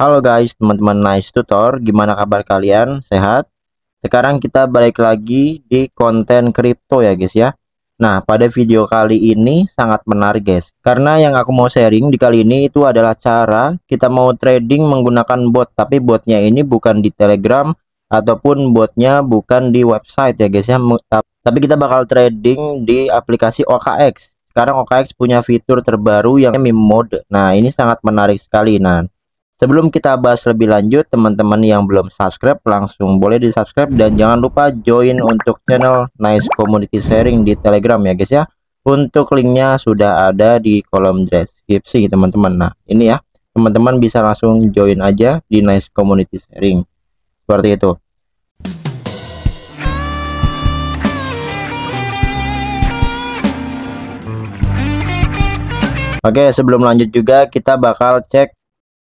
Halo guys, teman-teman Nice Tutor, gimana kabar kalian? Sehat? Sekarang kita balik lagi di konten kripto ya guys ya. Nah, pada video kali ini sangat menarik guys. Karena yang aku mau sharing di kali ini itu adalah cara kita mau trading menggunakan bot. Tapi botnya ini bukan di Telegram ataupun botnya bukan di website ya guys ya. Tapi kita bakal trading di aplikasi OKX. Sekarang OKX punya fitur terbaru yang meme mode. Nah, ini sangat menarik sekali. Nah, Sebelum kita bahas lebih lanjut, teman-teman yang belum subscribe langsung boleh di subscribe dan jangan lupa join untuk channel Nice Community Sharing di Telegram ya guys ya. Untuk linknya sudah ada di kolom deskripsi teman-teman. Nah ini ya, teman-teman bisa langsung join aja di Nice Community Sharing. Seperti itu. Oke, sebelum lanjut juga kita bakal cek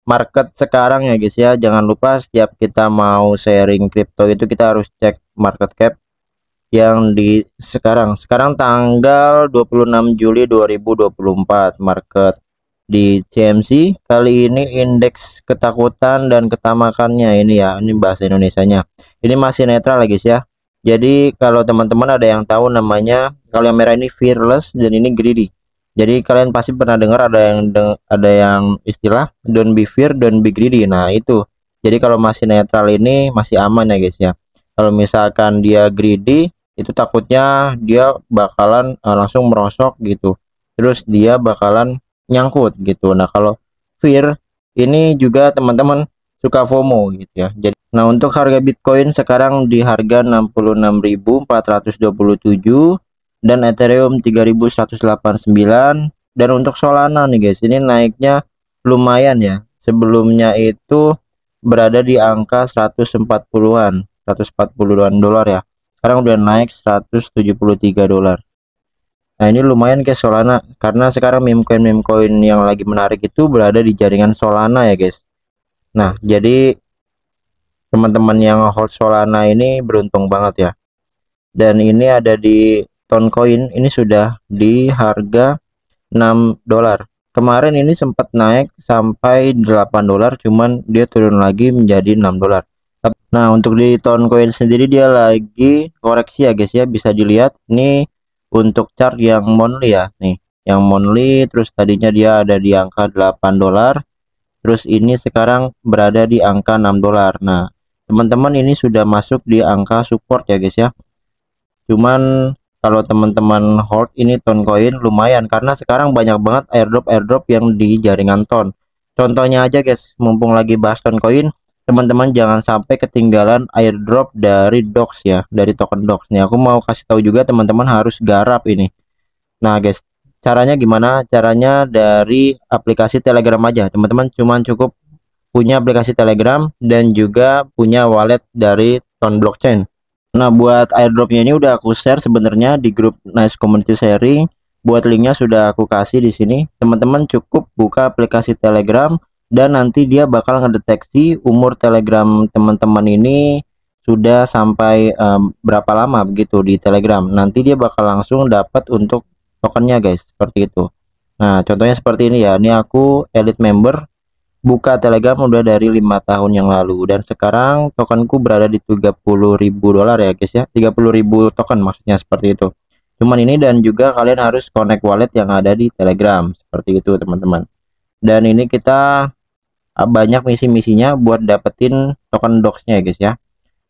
market sekarang ya guys ya jangan lupa setiap kita mau sharing crypto itu kita harus cek market cap yang di sekarang sekarang tanggal 26 Juli 2024 market di CMC kali ini indeks ketakutan dan ketamakannya ini ya ini bahasa Indonesia nya. ini masih netral lagi ya, sih ya jadi kalau teman-teman ada yang tahu namanya kalau yang merah ini fearless dan ini greedy jadi kalian pasti pernah dengar ada yang ada yang istilah don't be fear don't be greedy nah itu jadi kalau masih netral ini masih aman ya guys ya kalau misalkan dia greedy itu takutnya dia bakalan uh, langsung merosok gitu terus dia bakalan nyangkut gitu nah kalau fear ini juga teman-teman suka FOMO gitu ya jadi nah untuk harga Bitcoin sekarang di harga 66.427 dan Ethereum 3189 dan untuk Solana nih guys ini naiknya lumayan ya sebelumnya itu berada di angka 140-an 140-an dolar ya sekarang udah naik 173 dolar nah ini lumayan ke Solana karena sekarang meme coin meme coin yang lagi menarik itu berada di jaringan Solana ya guys nah jadi teman-teman yang hold Solana ini beruntung banget ya dan ini ada di ton koin ini sudah di harga 6 dolar kemarin ini sempat naik sampai 8 dolar cuman dia turun lagi menjadi 6 dolar nah untuk di ton coin sendiri dia lagi koreksi ya guys ya bisa dilihat ini untuk chart yang monthly ya nih yang monthly terus tadinya dia ada di angka 8 dolar terus ini sekarang berada di angka 6 dolar nah teman-teman ini sudah masuk di angka support ya guys ya cuman kalau teman-teman hold ini ton koin lumayan karena sekarang banyak banget airdrop airdrop yang di jaringan ton contohnya aja guys mumpung lagi bahas ton koin teman-teman jangan sampai ketinggalan airdrop dari docs ya dari token docs nih aku mau kasih tahu juga teman-teman harus garap ini nah guys caranya gimana caranya dari aplikasi telegram aja teman-teman cuman cukup punya aplikasi telegram dan juga punya wallet dari ton blockchain Nah, buat airdropnya ini udah aku share sebenarnya di grup Nice Community Sharing. Buat linknya sudah aku kasih di sini. Teman-teman cukup buka aplikasi Telegram dan nanti dia bakal ngedeteksi umur Telegram teman-teman ini sudah sampai um, berapa lama begitu di Telegram. Nanti dia bakal langsung dapat untuk tokennya guys, seperti itu. Nah, contohnya seperti ini ya. Ini aku elite member buka Telegram udah dari lima tahun yang lalu dan sekarang tokenku berada di 30.000 dolar ya guys ya 30.000 token maksudnya seperti itu cuman ini dan juga kalian harus connect wallet yang ada di Telegram seperti itu teman-teman dan ini kita ah, banyak misi-misinya buat dapetin token doxnya ya guys ya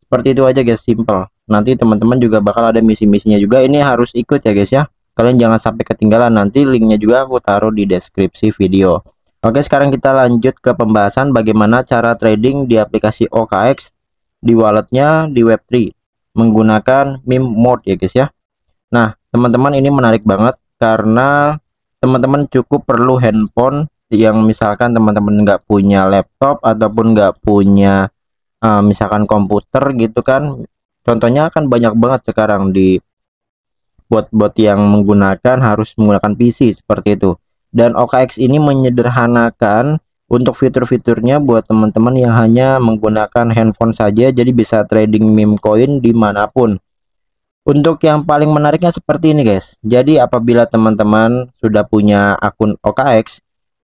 seperti itu aja guys simple nanti teman-teman juga bakal ada misi-misinya juga ini harus ikut ya guys ya kalian jangan sampai ketinggalan nanti linknya juga aku taruh di deskripsi video Oke sekarang kita lanjut ke pembahasan bagaimana cara trading di aplikasi OKX di walletnya di Web3 menggunakan meme mode ya guys ya. Nah teman-teman ini menarik banget karena teman-teman cukup perlu handphone yang misalkan teman-teman nggak punya laptop ataupun nggak punya uh, misalkan komputer gitu kan contohnya akan banyak banget sekarang di bot-bot yang menggunakan harus menggunakan PC seperti itu dan OKX ini menyederhanakan untuk fitur-fiturnya buat teman-teman yang hanya menggunakan handphone saja jadi bisa trading meme coin dimanapun untuk yang paling menariknya seperti ini guys jadi apabila teman-teman sudah punya akun OKX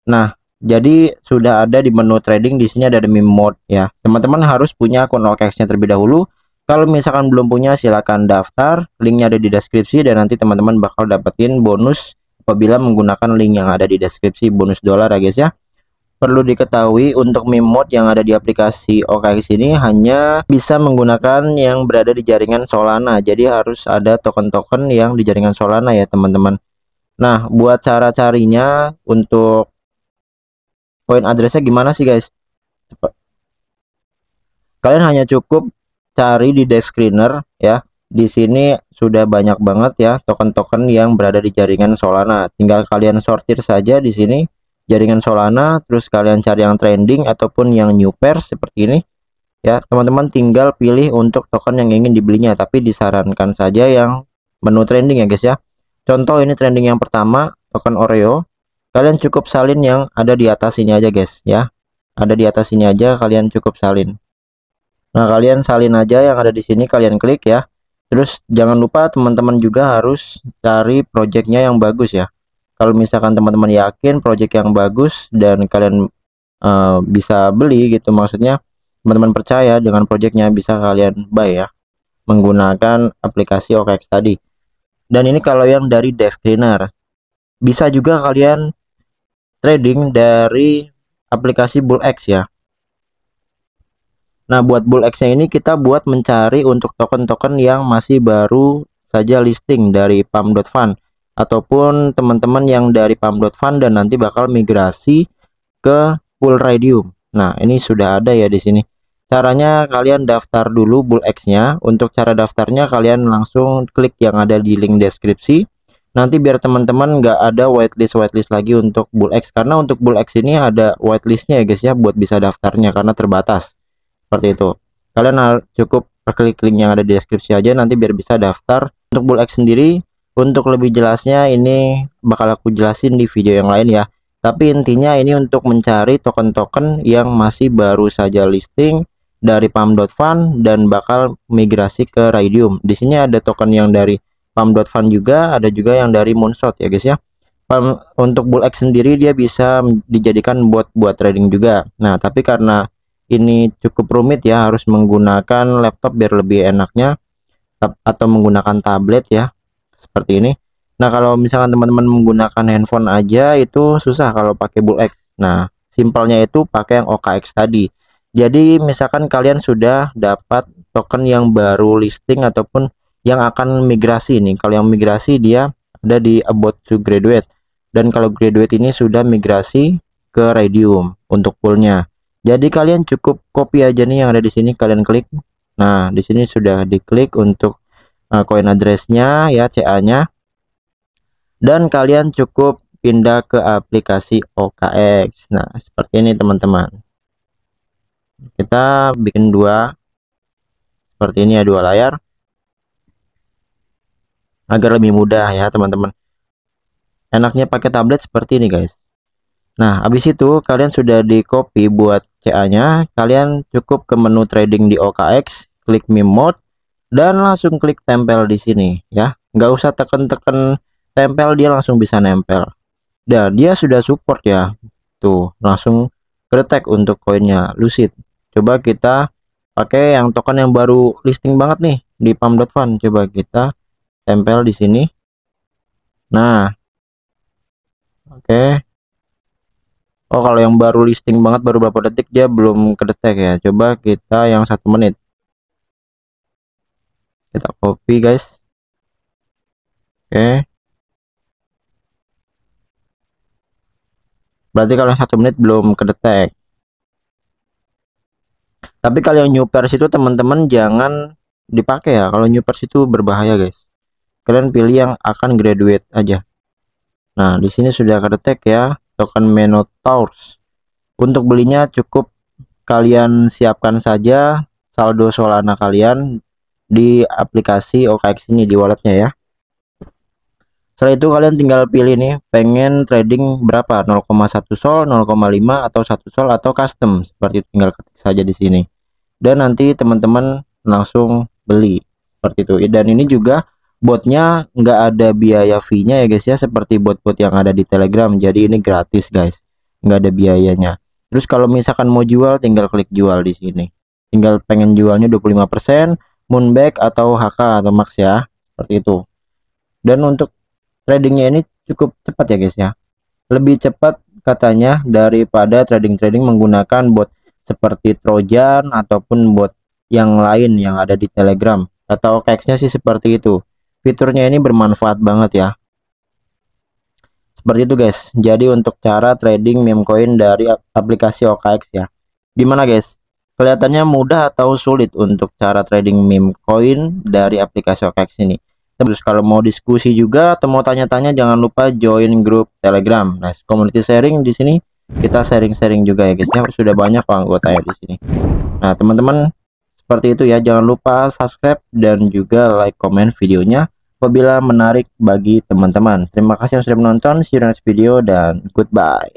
nah jadi sudah ada di menu trading di sini ada meme mode ya teman-teman harus punya akun OKX nya terlebih dahulu kalau misalkan belum punya silahkan daftar linknya ada di deskripsi dan nanti teman-teman bakal dapetin bonus apabila menggunakan link yang ada di deskripsi bonus dolar ya guys ya perlu diketahui untuk meme mode yang ada di aplikasi OKX ini hanya bisa menggunakan yang berada di jaringan Solana jadi harus ada token-token yang di jaringan Solana ya teman-teman nah buat cara carinya untuk poin addressnya gimana sih guys kalian hanya cukup cari di desk screener ya di sini sudah banyak banget ya token-token yang berada di jaringan Solana. Tinggal kalian sortir saja di sini jaringan Solana, terus kalian cari yang trending ataupun yang new pair seperti ini. Ya, teman-teman tinggal pilih untuk token yang ingin dibelinya, tapi disarankan saja yang menu trending ya guys ya. Contoh ini trending yang pertama, token Oreo. Kalian cukup salin yang ada di atas ini aja guys ya. Ada di atas ini aja kalian cukup salin. Nah, kalian salin aja yang ada di sini kalian klik ya Terus jangan lupa teman-teman juga harus cari projectnya yang bagus ya. Kalau misalkan teman-teman yakin project yang bagus dan kalian uh, bisa beli gitu maksudnya teman-teman percaya dengan projectnya bisa kalian buy ya menggunakan aplikasi OKX tadi. Dan ini kalau yang dari desk cleaner. Bisa juga kalian trading dari aplikasi BullX ya. Nah, buat bull X-nya ini kita buat mencari untuk token-token yang masih baru saja listing dari Fund ataupun teman-teman yang dari Fund dan nanti bakal migrasi ke pool radium. Nah, ini sudah ada ya di sini. Caranya kalian daftar dulu bull X-nya. Untuk cara daftarnya kalian langsung klik yang ada di link deskripsi. Nanti biar teman-teman nggak ada whitelist whitelist lagi untuk bull X karena untuk bull X ini ada whitelistnya ya guys ya buat bisa daftarnya karena terbatas seperti itu kalian cukup klik link yang ada di deskripsi aja nanti biar bisa daftar untuk bullx sendiri untuk lebih jelasnya ini bakal aku jelasin di video yang lain ya tapi intinya ini untuk mencari token-token yang masih baru saja listing dari pam.fun dan bakal migrasi ke Radium. Di sini ada token yang dari pam.fun juga, ada juga yang dari Moonshot ya guys ya. Pam, untuk BullX sendiri dia bisa dijadikan buat buat trading juga. Nah, tapi karena ini cukup rumit ya harus menggunakan laptop biar lebih enaknya atau menggunakan tablet ya seperti ini nah kalau misalkan teman-teman menggunakan handphone aja itu susah kalau pakai bullx nah simpelnya itu pakai yang OKX tadi jadi misalkan kalian sudah dapat token yang baru listing ataupun yang akan migrasi nih kalau yang migrasi dia ada di about to graduate dan kalau graduate ini sudah migrasi ke radium untuk poolnya jadi kalian cukup copy aja nih yang ada di sini kalian klik nah di sini sudah diklik untuk uh, koin addressnya ya CA nya dan kalian cukup pindah ke aplikasi OKX nah seperti ini teman-teman kita bikin dua seperti ini ya dua layar agar lebih mudah ya teman-teman enaknya pakai tablet seperti ini guys Nah, habis itu kalian sudah di copy buat CA-nya, kalian cukup ke menu trading di OKX, klik meme mode, dan langsung klik tempel di sini ya. Nggak usah tekan-tekan tempel, dia langsung bisa nempel. Dan dia sudah support ya. Tuh, langsung kretek untuk koinnya Lucid. Coba kita pakai yang token yang baru listing banget nih di pam.fun. Coba kita tempel di sini. Nah. Oke, okay Oh kalau yang baru listing banget baru berapa detik dia belum kedetek ya coba kita yang satu menit kita copy guys oke okay. berarti kalau satu menit belum kedetek tapi kalau yang new pers itu teman-teman jangan dipakai ya kalau new pers itu berbahaya guys kalian pilih yang akan graduate aja nah di sini sudah kedetek ya token Minotaurs. Untuk belinya cukup kalian siapkan saja saldo Solana kalian di aplikasi OKX ini di walletnya ya. Setelah itu kalian tinggal pilih nih pengen trading berapa 0,1 sol, 0,5 atau 1 sol atau custom seperti itu tinggal ketik saja di sini. Dan nanti teman-teman langsung beli seperti itu. Dan ini juga botnya nggak ada biaya fee-nya ya guys ya seperti bot-bot yang ada di Telegram jadi ini gratis guys nggak ada biayanya terus kalau misalkan mau jual tinggal klik jual di sini tinggal pengen jualnya 25% Moonback atau HK atau Max ya seperti itu dan untuk tradingnya ini cukup cepat ya guys ya lebih cepat katanya daripada trading-trading menggunakan bot seperti Trojan ataupun bot yang lain yang ada di Telegram atau kayaknya sih seperti itu fiturnya ini bermanfaat banget ya seperti itu guys jadi untuk cara trading meme coin dari aplikasi OKX ya gimana guys kelihatannya mudah atau sulit untuk cara trading meme coin dari aplikasi OKX ini terus kalau mau diskusi juga atau mau tanya-tanya jangan lupa join grup telegram nah community sharing di sini kita sharing-sharing juga ya guys ya sudah banyak anggota ya di sini nah teman-teman seperti itu ya, jangan lupa subscribe dan juga like komen videonya apabila menarik bagi teman-teman. Terima kasih yang sudah menonton, see you next video dan goodbye.